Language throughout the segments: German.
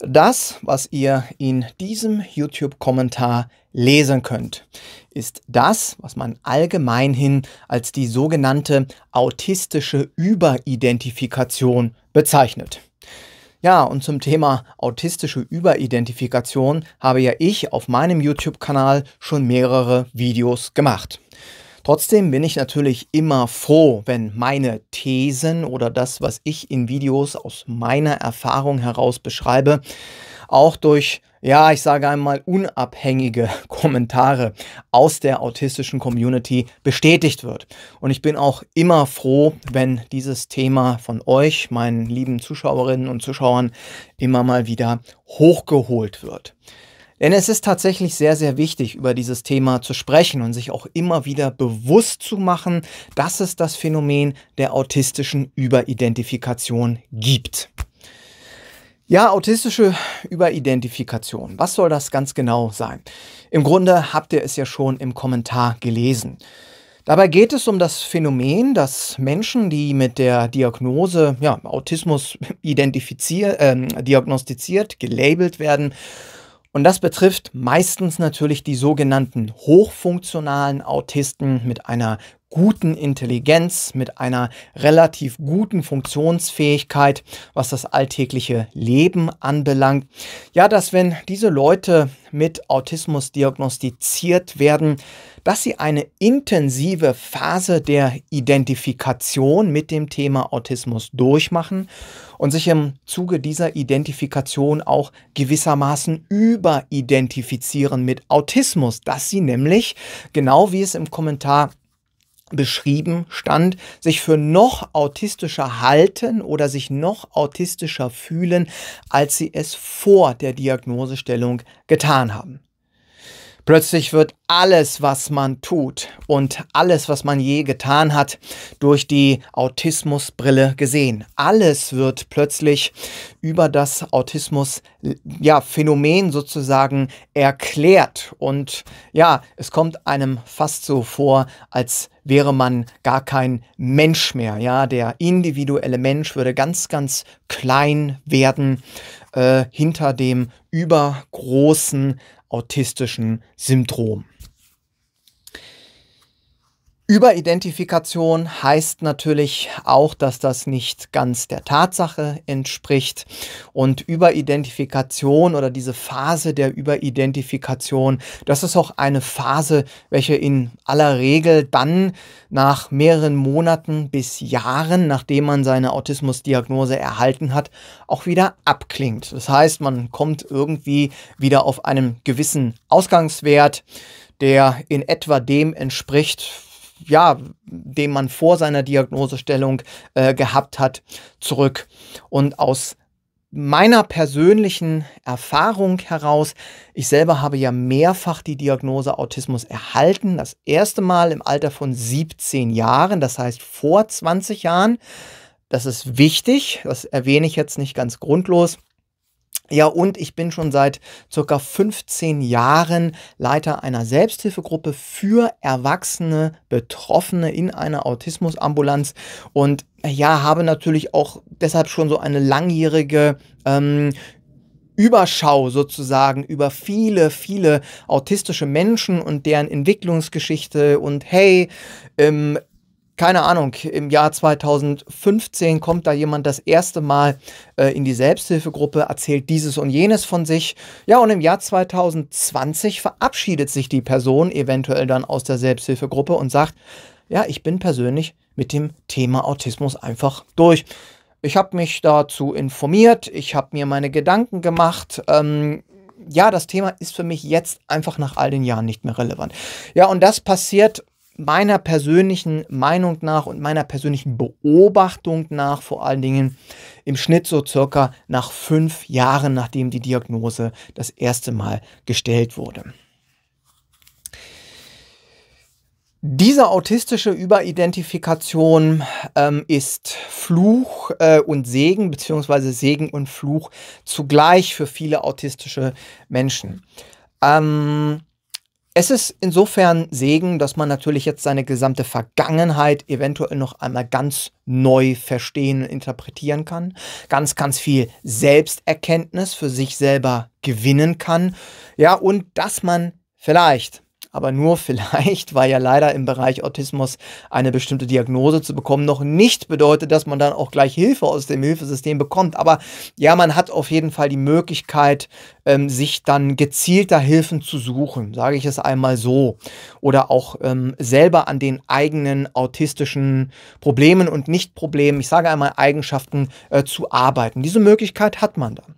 Das, was ihr in diesem YouTube-Kommentar lesen könnt, ist das, was man allgemeinhin als die sogenannte autistische Überidentifikation bezeichnet. Ja, und zum Thema autistische Überidentifikation habe ja ich auf meinem YouTube-Kanal schon mehrere Videos gemacht. Trotzdem bin ich natürlich immer froh, wenn meine Thesen oder das, was ich in Videos aus meiner Erfahrung heraus beschreibe, auch durch, ja, ich sage einmal, unabhängige Kommentare aus der autistischen Community bestätigt wird. Und ich bin auch immer froh, wenn dieses Thema von euch, meinen lieben Zuschauerinnen und Zuschauern, immer mal wieder hochgeholt wird. Denn es ist tatsächlich sehr, sehr wichtig, über dieses Thema zu sprechen und sich auch immer wieder bewusst zu machen, dass es das Phänomen der autistischen Überidentifikation gibt. Ja, autistische Überidentifikation. Was soll das ganz genau sein? Im Grunde habt ihr es ja schon im Kommentar gelesen. Dabei geht es um das Phänomen, dass Menschen, die mit der Diagnose ja, Autismus identifiziert, äh, diagnostiziert, gelabelt werden, und das betrifft meistens natürlich die sogenannten hochfunktionalen Autisten mit einer guten Intelligenz, mit einer relativ guten Funktionsfähigkeit, was das alltägliche Leben anbelangt. Ja, dass wenn diese Leute mit Autismus diagnostiziert werden, dass sie eine intensive Phase der Identifikation mit dem Thema Autismus durchmachen und sich im Zuge dieser Identifikation auch gewissermaßen überidentifizieren mit Autismus, dass sie nämlich, genau wie es im Kommentar beschrieben stand, sich für noch autistischer halten oder sich noch autistischer fühlen, als sie es vor der Diagnosestellung getan haben. Plötzlich wird alles, was man tut und alles, was man je getan hat, durch die Autismusbrille gesehen. Alles wird plötzlich über das Autismus-Phänomen ja, sozusagen erklärt. Und ja, es kommt einem fast so vor, als wäre man gar kein Mensch mehr. Ja, der individuelle Mensch würde ganz, ganz klein werden äh, hinter dem übergroßen autistischen Syndrom. Überidentifikation heißt natürlich auch, dass das nicht ganz der Tatsache entspricht. Und Überidentifikation oder diese Phase der Überidentifikation, das ist auch eine Phase, welche in aller Regel dann nach mehreren Monaten bis Jahren, nachdem man seine Autismusdiagnose erhalten hat, auch wieder abklingt. Das heißt, man kommt irgendwie wieder auf einen gewissen Ausgangswert, der in etwa dem entspricht, ja, den man vor seiner Diagnosestellung äh, gehabt hat, zurück. Und aus meiner persönlichen Erfahrung heraus, ich selber habe ja mehrfach die Diagnose Autismus erhalten. Das erste Mal im Alter von 17 Jahren, das heißt vor 20 Jahren. Das ist wichtig, das erwähne ich jetzt nicht ganz grundlos. Ja, und ich bin schon seit circa 15 Jahren Leiter einer Selbsthilfegruppe für Erwachsene, Betroffene in einer Autismusambulanz und äh, ja, habe natürlich auch deshalb schon so eine langjährige ähm, Überschau sozusagen über viele, viele autistische Menschen und deren Entwicklungsgeschichte und hey, ähm, keine Ahnung, im Jahr 2015 kommt da jemand das erste Mal äh, in die Selbsthilfegruppe, erzählt dieses und jenes von sich. Ja, und im Jahr 2020 verabschiedet sich die Person eventuell dann aus der Selbsthilfegruppe und sagt, ja, ich bin persönlich mit dem Thema Autismus einfach durch. Ich habe mich dazu informiert, ich habe mir meine Gedanken gemacht. Ähm, ja, das Thema ist für mich jetzt einfach nach all den Jahren nicht mehr relevant. Ja, und das passiert meiner persönlichen Meinung nach und meiner persönlichen Beobachtung nach vor allen Dingen im Schnitt so circa nach fünf Jahren, nachdem die Diagnose das erste Mal gestellt wurde. Diese autistische Überidentifikation ähm, ist Fluch äh, und Segen, beziehungsweise Segen und Fluch zugleich für viele autistische Menschen. Ähm, es ist insofern Segen, dass man natürlich jetzt seine gesamte Vergangenheit eventuell noch einmal ganz neu verstehen und interpretieren kann, ganz, ganz viel Selbsterkenntnis für sich selber gewinnen kann, ja, und dass man vielleicht aber nur vielleicht, weil ja leider im Bereich Autismus eine bestimmte Diagnose zu bekommen noch nicht bedeutet, dass man dann auch gleich Hilfe aus dem Hilfesystem bekommt. Aber ja, man hat auf jeden Fall die Möglichkeit, ähm, sich dann gezielter Hilfen zu suchen, sage ich es einmal so. Oder auch ähm, selber an den eigenen autistischen Problemen und Nicht-Problemen, ich sage einmal Eigenschaften, äh, zu arbeiten. Diese Möglichkeit hat man dann.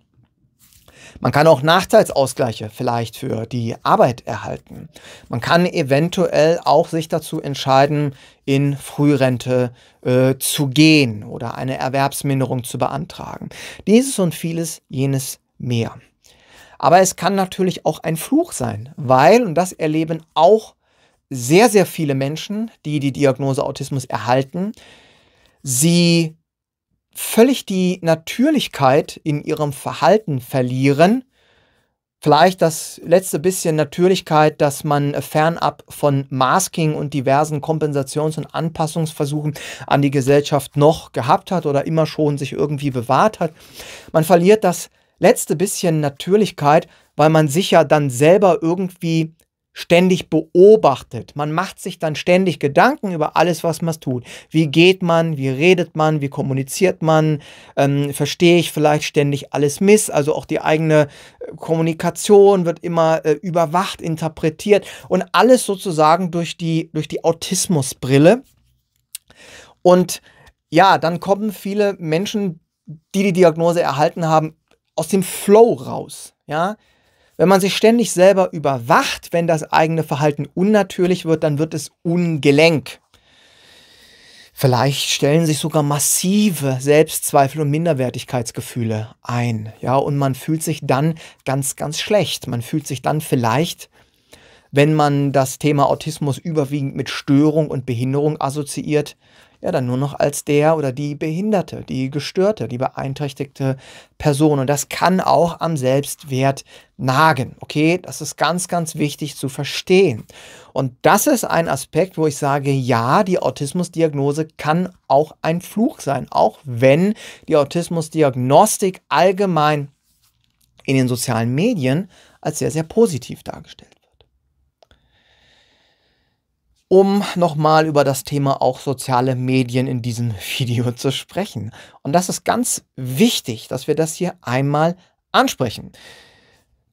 Man kann auch Nachteilsausgleiche vielleicht für die Arbeit erhalten. Man kann eventuell auch sich dazu entscheiden, in Frührente äh, zu gehen oder eine Erwerbsminderung zu beantragen. Dieses und vieles jenes mehr. Aber es kann natürlich auch ein Fluch sein, weil, und das erleben auch sehr, sehr viele Menschen, die die Diagnose Autismus erhalten, sie völlig die Natürlichkeit in ihrem Verhalten verlieren. Vielleicht das letzte bisschen Natürlichkeit, dass man fernab von Masking und diversen Kompensations- und Anpassungsversuchen an die Gesellschaft noch gehabt hat oder immer schon sich irgendwie bewahrt hat. Man verliert das letzte bisschen Natürlichkeit, weil man sich ja dann selber irgendwie ständig beobachtet. Man macht sich dann ständig Gedanken über alles, was man tut. Wie geht man, wie redet man, wie kommuniziert man, ähm, verstehe ich vielleicht ständig alles miss. Also auch die eigene äh, Kommunikation wird immer äh, überwacht, interpretiert und alles sozusagen durch die, durch die Autismusbrille. Und ja, dann kommen viele Menschen, die die Diagnose erhalten haben, aus dem Flow raus. Ja, wenn man sich ständig selber überwacht, wenn das eigene Verhalten unnatürlich wird, dann wird es ungelenk. Vielleicht stellen sich sogar massive Selbstzweifel und Minderwertigkeitsgefühle ein. Ja, und man fühlt sich dann ganz, ganz schlecht. Man fühlt sich dann vielleicht, wenn man das Thema Autismus überwiegend mit Störung und Behinderung assoziiert, ja dann nur noch als der oder die behinderte, die gestörte, die beeinträchtigte Person. Und das kann auch am Selbstwert nagen. Okay, das ist ganz, ganz wichtig zu verstehen. Und das ist ein Aspekt, wo ich sage, ja, die Autismusdiagnose kann auch ein Fluch sein, auch wenn die Autismusdiagnostik allgemein in den sozialen Medien als sehr, sehr positiv dargestellt um nochmal über das Thema auch soziale Medien in diesem Video zu sprechen. Und das ist ganz wichtig, dass wir das hier einmal ansprechen.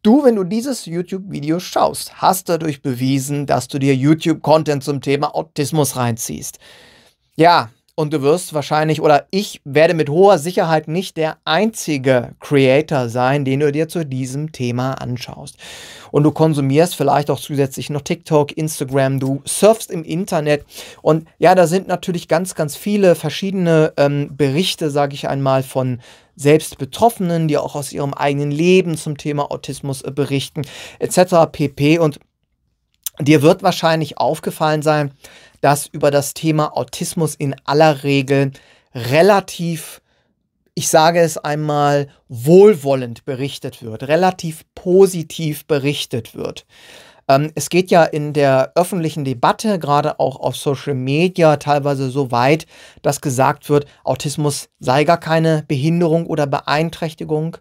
Du, wenn du dieses YouTube-Video schaust, hast dadurch bewiesen, dass du dir YouTube-Content zum Thema Autismus reinziehst. Ja, und du wirst wahrscheinlich, oder ich werde mit hoher Sicherheit nicht der einzige Creator sein, den du dir zu diesem Thema anschaust. Und du konsumierst vielleicht auch zusätzlich noch TikTok, Instagram, du surfst im Internet. Und ja, da sind natürlich ganz, ganz viele verschiedene ähm, Berichte, sage ich einmal, von selbst Betroffenen, die auch aus ihrem eigenen Leben zum Thema Autismus äh, berichten, etc. pp. Und Dir wird wahrscheinlich aufgefallen sein, dass über das Thema Autismus in aller Regel relativ, ich sage es einmal, wohlwollend berichtet wird, relativ positiv berichtet wird. Ähm, es geht ja in der öffentlichen Debatte, gerade auch auf Social Media, teilweise so weit, dass gesagt wird, Autismus sei gar keine Behinderung oder Beeinträchtigung.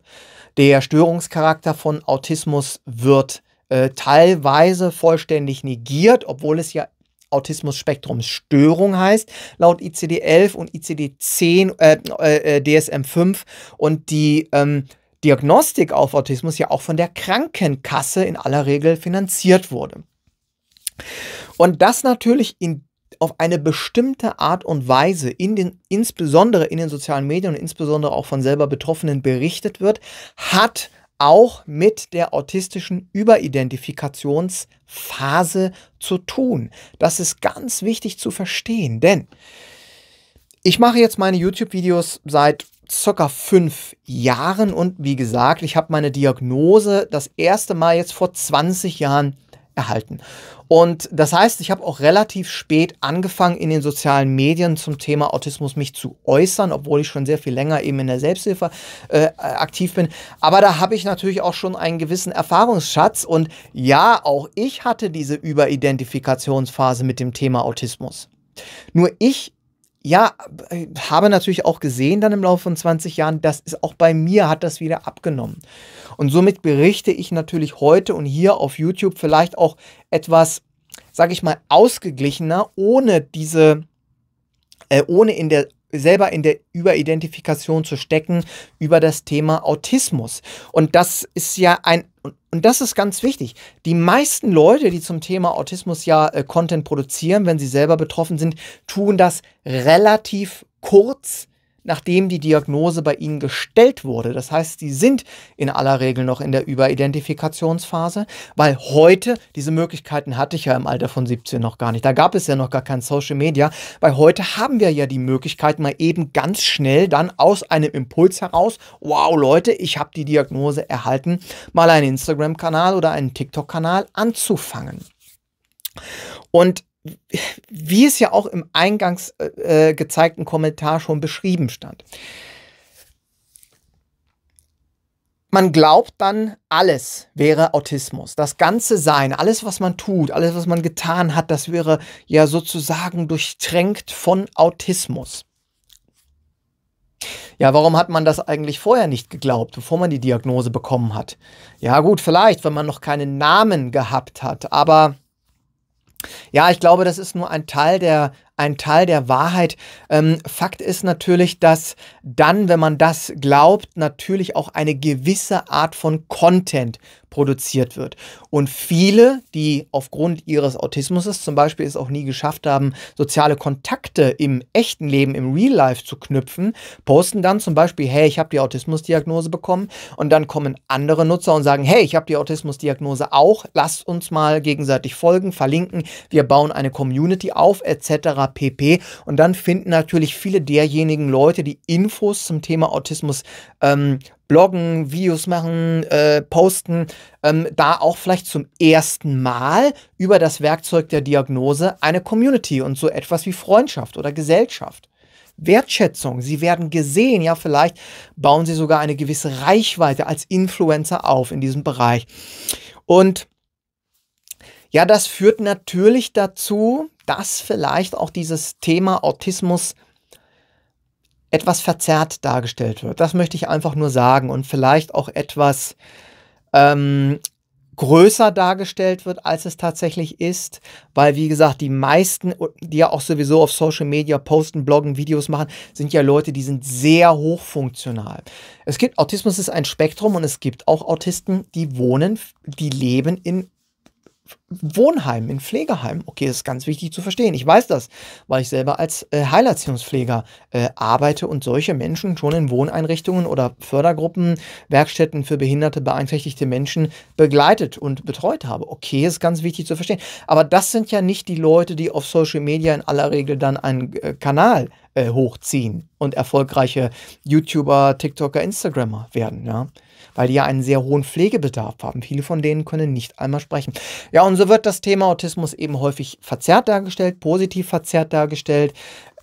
Der Störungscharakter von Autismus wird äh, teilweise vollständig negiert, obwohl es ja Autismus-Spektrums-Störung heißt, laut ICD-11 und ICD-10, äh, äh, DSM-5 und die ähm, Diagnostik auf Autismus ja auch von der Krankenkasse in aller Regel finanziert wurde. Und das natürlich in, auf eine bestimmte Art und Weise, in den, insbesondere in den sozialen Medien und insbesondere auch von selber Betroffenen berichtet wird, hat auch mit der autistischen Überidentifikationsphase zu tun. Das ist ganz wichtig zu verstehen, denn ich mache jetzt meine YouTube-Videos seit circa fünf Jahren und wie gesagt, ich habe meine Diagnose das erste Mal jetzt vor 20 Jahren erhalten. Und das heißt, ich habe auch relativ spät angefangen, in den sozialen Medien zum Thema Autismus mich zu äußern, obwohl ich schon sehr viel länger eben in der Selbsthilfe äh, aktiv bin. Aber da habe ich natürlich auch schon einen gewissen Erfahrungsschatz. Und ja, auch ich hatte diese Überidentifikationsphase mit dem Thema Autismus. Nur ich ja, äh, habe natürlich auch gesehen dann im Laufe von 20 Jahren, dass ist auch bei mir hat das wieder abgenommen. Und somit berichte ich natürlich heute und hier auf YouTube vielleicht auch etwas, sage ich mal, ausgeglichener, ohne diese, äh, ohne in der selber in der Überidentifikation zu stecken über das Thema Autismus. Und das ist ja ein, und das ist ganz wichtig. Die meisten Leute, die zum Thema Autismus ja äh, Content produzieren, wenn sie selber betroffen sind, tun das relativ kurz nachdem die Diagnose bei ihnen gestellt wurde. Das heißt, sie sind in aller Regel noch in der Überidentifikationsphase, weil heute diese Möglichkeiten hatte ich ja im Alter von 17 noch gar nicht. Da gab es ja noch gar kein Social Media. Weil heute haben wir ja die Möglichkeit, mal eben ganz schnell dann aus einem Impuls heraus, wow Leute, ich habe die Diagnose erhalten, mal einen Instagram-Kanal oder einen TikTok-Kanal anzufangen. Und wie es ja auch im eingangs äh, äh, gezeigten Kommentar schon beschrieben stand. Man glaubt dann, alles wäre Autismus. Das ganze Sein, alles, was man tut, alles, was man getan hat, das wäre ja sozusagen durchtränkt von Autismus. Ja, warum hat man das eigentlich vorher nicht geglaubt, bevor man die Diagnose bekommen hat? Ja, gut, vielleicht, wenn man noch keinen Namen gehabt hat, aber ja, ich glaube, das ist nur ein Teil der ein Teil der Wahrheit. Ähm, Fakt ist natürlich, dass dann, wenn man das glaubt, natürlich auch eine gewisse Art von Content produziert wird. Und viele, die aufgrund ihres Autismus zum Beispiel es auch nie geschafft haben, soziale Kontakte im echten Leben, im Real Life zu knüpfen, posten dann zum Beispiel, hey, ich habe die Autismusdiagnose bekommen. Und dann kommen andere Nutzer und sagen, hey, ich habe die Autismusdiagnose auch, lasst uns mal gegenseitig folgen, verlinken, wir bauen eine Community auf, etc pp. Und dann finden natürlich viele derjenigen Leute, die Infos zum Thema Autismus ähm, bloggen, Videos machen, äh, posten, ähm, da auch vielleicht zum ersten Mal über das Werkzeug der Diagnose eine Community und so etwas wie Freundschaft oder Gesellschaft. Wertschätzung, sie werden gesehen, ja vielleicht bauen sie sogar eine gewisse Reichweite als Influencer auf in diesem Bereich. Und ja, das führt natürlich dazu, dass vielleicht auch dieses Thema Autismus etwas verzerrt dargestellt wird. Das möchte ich einfach nur sagen und vielleicht auch etwas ähm, größer dargestellt wird, als es tatsächlich ist, weil wie gesagt, die meisten, die ja auch sowieso auf Social Media posten, bloggen, Videos machen, sind ja Leute, die sind sehr hochfunktional. Es gibt Autismus ist ein Spektrum und es gibt auch Autisten, die wohnen, die leben in Wohnheim, in Pflegeheim. Okay, das ist ganz wichtig zu verstehen. Ich weiß das, weil ich selber als äh, Heilerziehungspfleger äh, arbeite und solche Menschen schon in Wohneinrichtungen oder Fördergruppen, Werkstätten für behinderte, beeinträchtigte Menschen begleitet und betreut habe. Okay, ist ganz wichtig zu verstehen. Aber das sind ja nicht die Leute, die auf Social Media in aller Regel dann einen äh, Kanal äh, hochziehen und erfolgreiche YouTuber, TikToker, Instagrammer werden. Ja? weil die ja einen sehr hohen Pflegebedarf haben. Viele von denen können nicht einmal sprechen. Ja, und so wird das Thema Autismus eben häufig verzerrt dargestellt, positiv verzerrt dargestellt.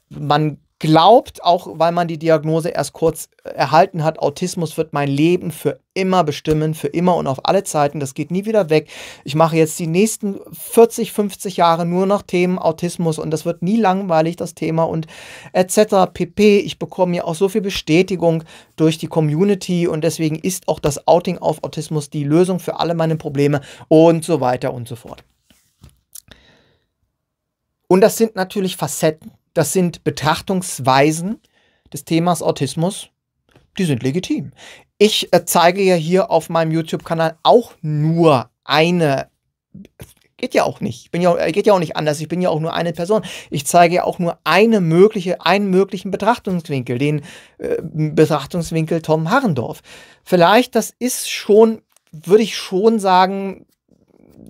Man glaubt, auch weil man die Diagnose erst kurz äh, erhalten hat, Autismus wird mein Leben für immer bestimmen, für immer und auf alle Zeiten. Das geht nie wieder weg. Ich mache jetzt die nächsten 40, 50 Jahre nur noch Themen Autismus und das wird nie langweilig, das Thema und etc. pp. Ich bekomme ja auch so viel Bestätigung durch die Community und deswegen ist auch das Outing auf Autismus die Lösung für alle meine Probleme und so weiter und so fort. Und das sind natürlich Facetten das sind Betrachtungsweisen des Themas Autismus, die sind legitim. Ich äh, zeige ja hier auf meinem YouTube-Kanal auch nur eine geht ja auch nicht. Ich bin ja, äh, geht ja auch nicht anders. Ich bin ja auch nur eine Person. Ich zeige ja auch nur eine mögliche, einen möglichen Betrachtungswinkel, den äh, Betrachtungswinkel Tom Harrendorf. Vielleicht, das ist schon, würde ich schon sagen,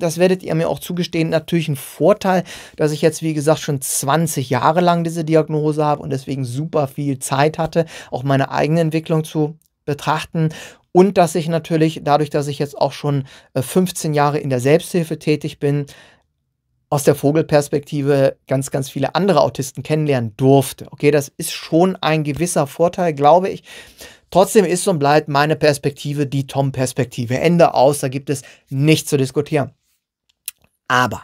das werdet ihr mir auch zugestehen, natürlich ein Vorteil, dass ich jetzt, wie gesagt, schon 20 Jahre lang diese Diagnose habe und deswegen super viel Zeit hatte, auch meine eigene Entwicklung zu betrachten und dass ich natürlich dadurch, dass ich jetzt auch schon 15 äh, Jahre in der Selbsthilfe tätig bin, aus der Vogelperspektive ganz, ganz viele andere Autisten kennenlernen durfte. Okay, das ist schon ein gewisser Vorteil, glaube ich. Trotzdem ist und bleibt meine Perspektive die Tom-Perspektive. Ende aus, da gibt es nichts zu diskutieren. Aber,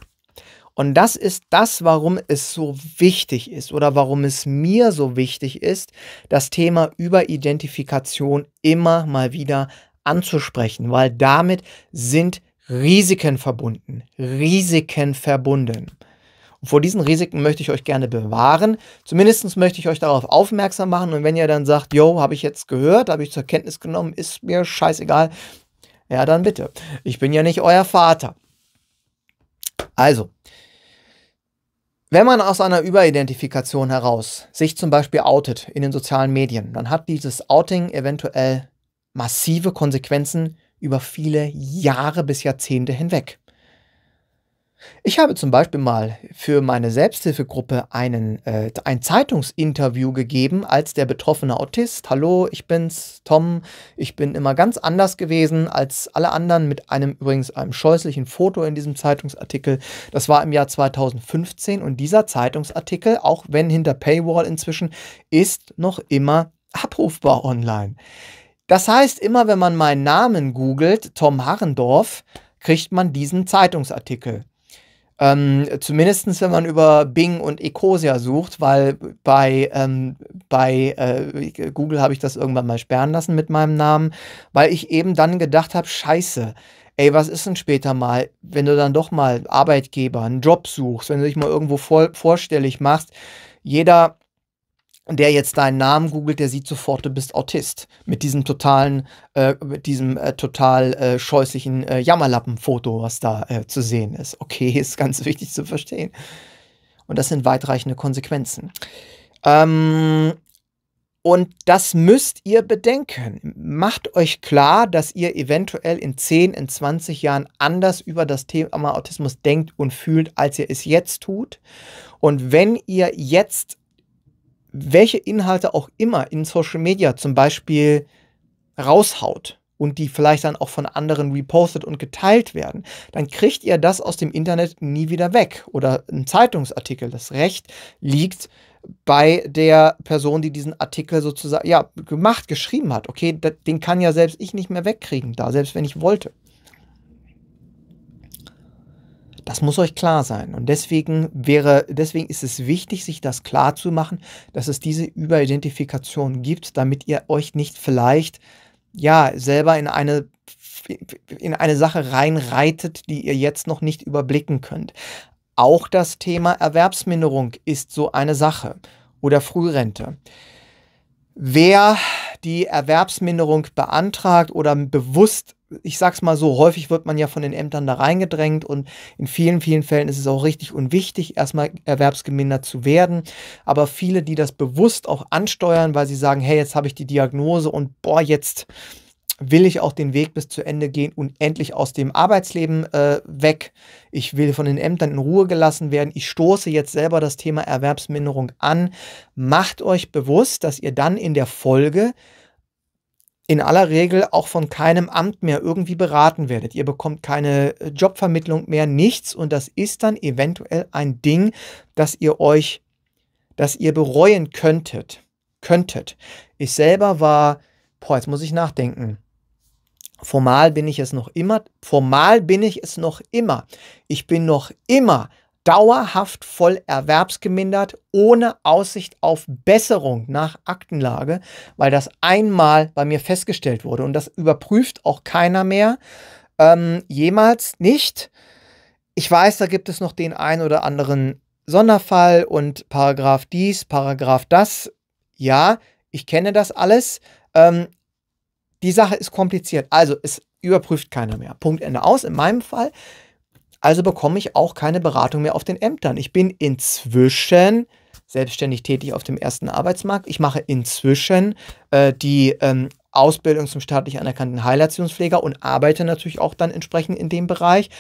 und das ist das, warum es so wichtig ist oder warum es mir so wichtig ist, das Thema Überidentifikation immer mal wieder anzusprechen, weil damit sind Risiken verbunden. Risiken verbunden. Und vor diesen Risiken möchte ich euch gerne bewahren. Zumindest möchte ich euch darauf aufmerksam machen. Und wenn ihr dann sagt, yo, habe ich jetzt gehört, habe ich zur Kenntnis genommen, ist mir scheißegal, ja, dann bitte. Ich bin ja nicht euer Vater. Also, wenn man aus einer Überidentifikation heraus sich zum Beispiel outet in den sozialen Medien, dann hat dieses Outing eventuell massive Konsequenzen über viele Jahre bis Jahrzehnte hinweg. Ich habe zum Beispiel mal für meine Selbsthilfegruppe einen, äh, ein Zeitungsinterview gegeben als der betroffene Autist. Hallo, ich bin's, Tom. Ich bin immer ganz anders gewesen als alle anderen mit einem übrigens einem scheußlichen Foto in diesem Zeitungsartikel. Das war im Jahr 2015 und dieser Zeitungsartikel, auch wenn hinter Paywall inzwischen, ist noch immer abrufbar online. Das heißt, immer wenn man meinen Namen googelt, Tom Harrendorf, kriegt man diesen Zeitungsartikel. Ähm, Zumindest wenn man über Bing und Ecosia sucht, weil bei, ähm, bei äh, Google habe ich das irgendwann mal sperren lassen mit meinem Namen, weil ich eben dann gedacht habe, scheiße, ey, was ist denn später mal, wenn du dann doch mal Arbeitgeber, einen Job suchst, wenn du dich mal irgendwo vor, vorstellig machst, jeder der jetzt deinen Namen googelt, der sieht sofort, du bist Autist. Mit diesem totalen, äh, mit diesem äh, total äh, scheußlichen äh, Jammerlappen-Foto, was da äh, zu sehen ist. Okay, ist ganz wichtig zu verstehen. Und das sind weitreichende Konsequenzen. Ähm, und das müsst ihr bedenken. Macht euch klar, dass ihr eventuell in 10, in 20 Jahren anders über das Thema Autismus denkt und fühlt, als ihr es jetzt tut. Und wenn ihr jetzt welche Inhalte auch immer in Social Media zum Beispiel raushaut und die vielleicht dann auch von anderen repostet und geteilt werden, dann kriegt ihr das aus dem Internet nie wieder weg. Oder ein Zeitungsartikel. Das Recht liegt bei der Person, die diesen Artikel sozusagen ja, gemacht, geschrieben hat. Okay, den kann ja selbst ich nicht mehr wegkriegen, da selbst wenn ich wollte. Das muss euch klar sein. Und deswegen wäre, deswegen ist es wichtig, sich das klar zu machen, dass es diese Überidentifikation gibt, damit ihr euch nicht vielleicht ja selber in eine in eine Sache reinreitet, die ihr jetzt noch nicht überblicken könnt. Auch das Thema Erwerbsminderung ist so eine Sache oder Frührente. Wer die Erwerbsminderung beantragt oder bewusst ich sag's mal so, häufig wird man ja von den Ämtern da reingedrängt und in vielen, vielen Fällen ist es auch richtig und wichtig, erstmal erwerbsgemindert zu werden. Aber viele, die das bewusst auch ansteuern, weil sie sagen, hey, jetzt habe ich die Diagnose und boah, jetzt will ich auch den Weg bis zu Ende gehen und endlich aus dem Arbeitsleben äh, weg. Ich will von den Ämtern in Ruhe gelassen werden. Ich stoße jetzt selber das Thema Erwerbsminderung an. Macht euch bewusst, dass ihr dann in der Folge in aller Regel auch von keinem Amt mehr irgendwie beraten werdet. Ihr bekommt keine äh, Jobvermittlung mehr, nichts. Und das ist dann eventuell ein Ding, das ihr euch, das ihr bereuen könntet. Könntet. Ich selber war, boah, jetzt muss ich nachdenken. Formal bin ich es noch immer, formal bin ich es noch immer. Ich bin noch immer dauerhaft voll erwerbsgemindert, ohne Aussicht auf Besserung nach Aktenlage, weil das einmal bei mir festgestellt wurde und das überprüft auch keiner mehr, ähm, jemals nicht. Ich weiß, da gibt es noch den einen oder anderen Sonderfall und Paragraph dies, Paragraph das. Ja, ich kenne das alles. Ähm, die Sache ist kompliziert. Also es überprüft keiner mehr. Punkt Ende aus. In meinem Fall also bekomme ich auch keine Beratung mehr auf den Ämtern. Ich bin inzwischen selbstständig tätig auf dem ersten Arbeitsmarkt. Ich mache inzwischen äh, die ähm, Ausbildung zum staatlich anerkannten Heilerziehungspfleger und arbeite natürlich auch dann entsprechend in dem Bereich.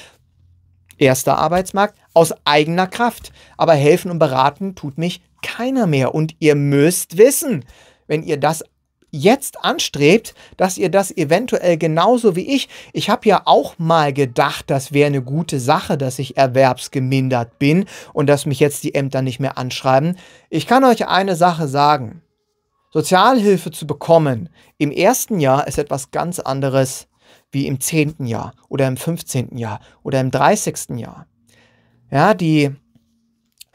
Erster Arbeitsmarkt aus eigener Kraft. Aber helfen und beraten tut mich keiner mehr. Und ihr müsst wissen, wenn ihr das jetzt anstrebt, dass ihr das eventuell genauso wie ich, ich habe ja auch mal gedacht, das wäre eine gute Sache, dass ich erwerbsgemindert bin und dass mich jetzt die Ämter nicht mehr anschreiben. Ich kann euch eine Sache sagen. Sozialhilfe zu bekommen im ersten Jahr ist etwas ganz anderes wie im zehnten Jahr oder im 15. Jahr oder im 30. Jahr. Ja, die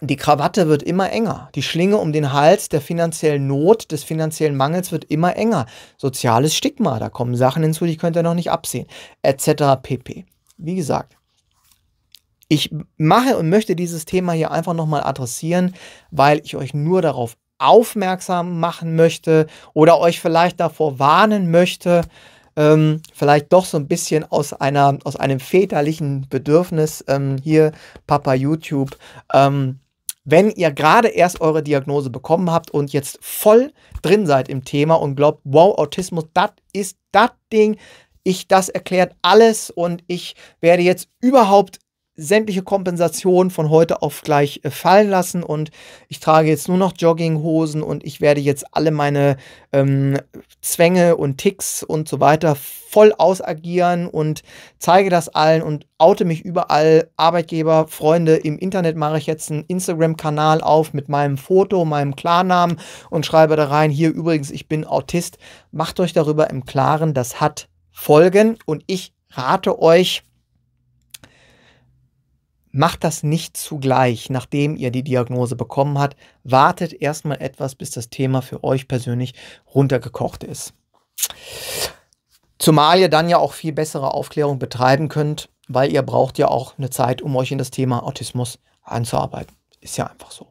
die Krawatte wird immer enger. Die Schlinge um den Hals der finanziellen Not, des finanziellen Mangels wird immer enger. Soziales Stigma, da kommen Sachen hinzu, die könnt ihr noch nicht absehen, etc. pp. Wie gesagt, ich mache und möchte dieses Thema hier einfach nochmal adressieren, weil ich euch nur darauf aufmerksam machen möchte oder euch vielleicht davor warnen möchte, ähm, vielleicht doch so ein bisschen aus, einer, aus einem väterlichen Bedürfnis ähm, hier, Papa YouTube, ähm, wenn ihr gerade erst eure Diagnose bekommen habt und jetzt voll drin seid im Thema und glaubt, wow, Autismus, das ist das Ding, ich das erklärt alles und ich werde jetzt überhaupt sämtliche Kompensationen von heute auf gleich äh, fallen lassen und ich trage jetzt nur noch Jogginghosen und ich werde jetzt alle meine ähm, Zwänge und Ticks und so weiter voll ausagieren und zeige das allen und oute mich überall. Arbeitgeber, Freunde, im Internet mache ich jetzt einen Instagram-Kanal auf mit meinem Foto, meinem Klarnamen und schreibe da rein, hier übrigens, ich bin Autist. Macht euch darüber im Klaren, das hat Folgen und ich rate euch, Macht das nicht zugleich, nachdem ihr die Diagnose bekommen habt. Wartet erstmal etwas, bis das Thema für euch persönlich runtergekocht ist. Zumal ihr dann ja auch viel bessere Aufklärung betreiben könnt, weil ihr braucht ja auch eine Zeit, um euch in das Thema Autismus anzuarbeiten. Ist ja einfach so.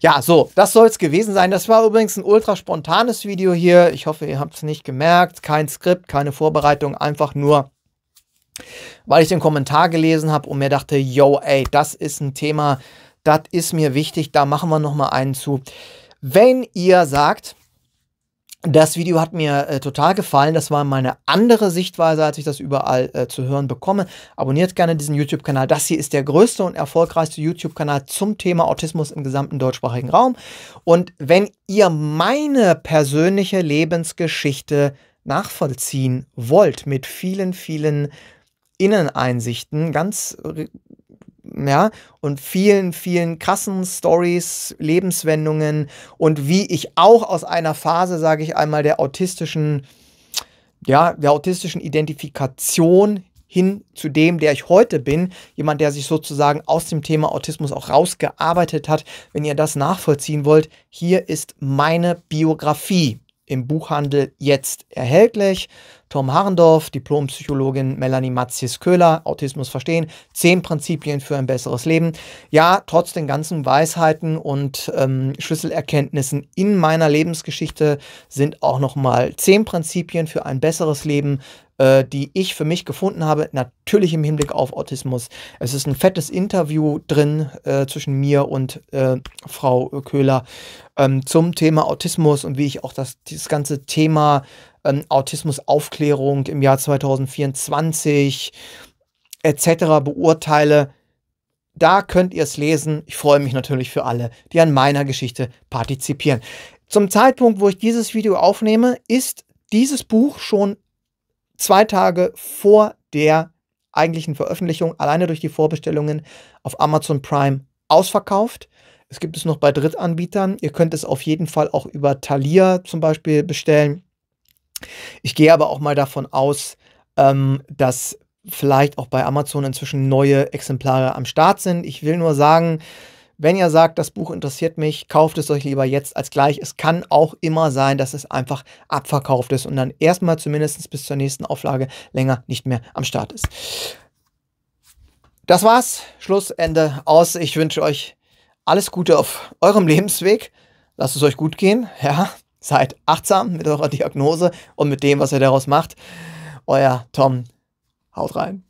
Ja, so, das soll es gewesen sein. Das war übrigens ein ultra spontanes Video hier. Ich hoffe, ihr habt es nicht gemerkt. Kein Skript, keine Vorbereitung, einfach nur weil ich den Kommentar gelesen habe und mir dachte, yo, ey, das ist ein Thema, das ist mir wichtig, da machen wir nochmal einen zu. Wenn ihr sagt, das Video hat mir äh, total gefallen. Das war meine andere Sichtweise, als ich das überall äh, zu hören bekomme. Abonniert gerne diesen YouTube-Kanal. Das hier ist der größte und erfolgreichste YouTube-Kanal zum Thema Autismus im gesamten deutschsprachigen Raum. Und wenn ihr meine persönliche Lebensgeschichte nachvollziehen wollt, mit vielen, vielen Inneneinsichten, ganz äh, ja, und vielen, vielen krassen Stories, Lebenswendungen und wie ich auch aus einer Phase, sage ich einmal, der autistischen, ja, der autistischen Identifikation hin zu dem, der ich heute bin, jemand, der sich sozusagen aus dem Thema Autismus auch rausgearbeitet hat. Wenn ihr das nachvollziehen wollt, hier ist meine Biografie im Buchhandel jetzt erhältlich. Tom Harendorf, Diplompsychologin Melanie Matzies-Köhler, Autismus verstehen, zehn Prinzipien für ein besseres Leben. Ja, trotz den ganzen Weisheiten und ähm, Schlüsselerkenntnissen in meiner Lebensgeschichte sind auch nochmal zehn Prinzipien für ein besseres Leben äh, die ich für mich gefunden habe, natürlich im Hinblick auf Autismus. Es ist ein fettes Interview drin äh, zwischen mir und äh, Frau Köhler ähm, zum Thema Autismus und wie ich auch das, dieses ganze Thema ähm, Autismusaufklärung im Jahr 2024 etc. beurteile. Da könnt ihr es lesen. Ich freue mich natürlich für alle, die an meiner Geschichte partizipieren. Zum Zeitpunkt, wo ich dieses Video aufnehme, ist dieses Buch schon zwei Tage vor der eigentlichen Veröffentlichung, alleine durch die Vorbestellungen auf Amazon Prime ausverkauft. Es gibt es noch bei Drittanbietern. Ihr könnt es auf jeden Fall auch über Thalia zum Beispiel bestellen. Ich gehe aber auch mal davon aus, ähm, dass vielleicht auch bei Amazon inzwischen neue Exemplare am Start sind. Ich will nur sagen, wenn ihr sagt, das Buch interessiert mich, kauft es euch lieber jetzt als gleich. Es kann auch immer sein, dass es einfach abverkauft ist und dann erstmal zumindest bis zur nächsten Auflage länger nicht mehr am Start ist. Das war's. Schluss, Ende, aus. Ich wünsche euch alles Gute auf eurem Lebensweg. Lasst es euch gut gehen. Ja. Seid achtsam mit eurer Diagnose und mit dem, was ihr daraus macht. Euer Tom, haut rein.